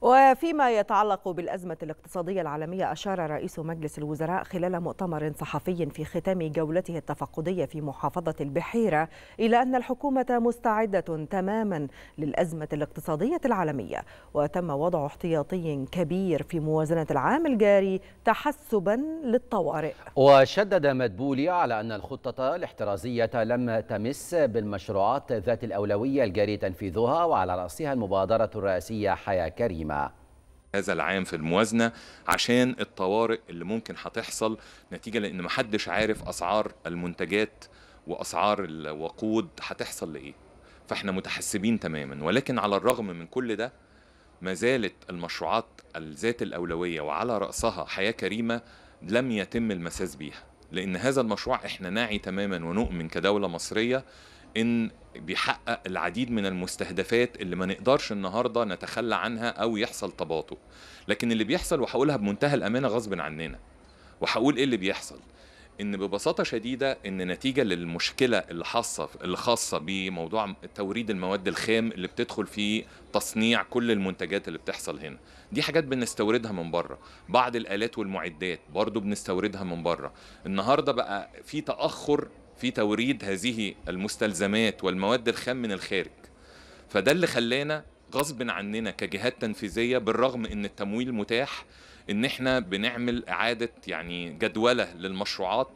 وفيما يتعلق بالأزمة الاقتصادية العالمية أشار رئيس مجلس الوزراء خلال مؤتمر صحفي في ختام جولته التفقدية في محافظة البحيرة إلى أن الحكومة مستعدة تماما للأزمة الاقتصادية العالمية وتم وضع احتياطي كبير في موازنة العام الجاري تحسبا للطوارئ وشدد مدبولي على أن الخطة الاحترازية لم تمس بالمشروعات ذات الأولوية الجاري تنفيذها وعلى رأسها المبادرة الرئاسية حياة كريمة القادمة هذا العام في الموازنة عشان الطوارئ اللي ممكن هتحصل نتيجة لأن محدش عارف أسعار المنتجات وأسعار الوقود هتحصل لإيه فإحنا متحسبين تماما ولكن على الرغم من كل ده ما زالت المشروعات الذات الأولوية وعلى رأسها حياة كريمة لم يتم المساس بيها لأن هذا المشروع إحنا ناعي تماما ونؤمن كدولة مصرية ان بيحقق العديد من المستهدفات اللي ما نقدرش النهارده نتخلى عنها او يحصل تباطؤ لكن اللي بيحصل وهقولها بمنتهى الامانه غصب عننا وهقول ايه اللي بيحصل ان ببساطه شديده ان نتيجه للمشكله اللي خاصه بموضوع توريد المواد الخام اللي بتدخل في تصنيع كل المنتجات اللي بتحصل هنا دي حاجات بنستوردها من بره بعض الالات والمعدات برضو بنستوردها من بره النهارده بقى في تاخر في توريد هذه المستلزمات والمواد الخام من الخارج فده اللي خلانا غصب عننا كجهات تنفيذيه بالرغم ان التمويل متاح ان احنا بنعمل اعاده يعني جدوله للمشروعات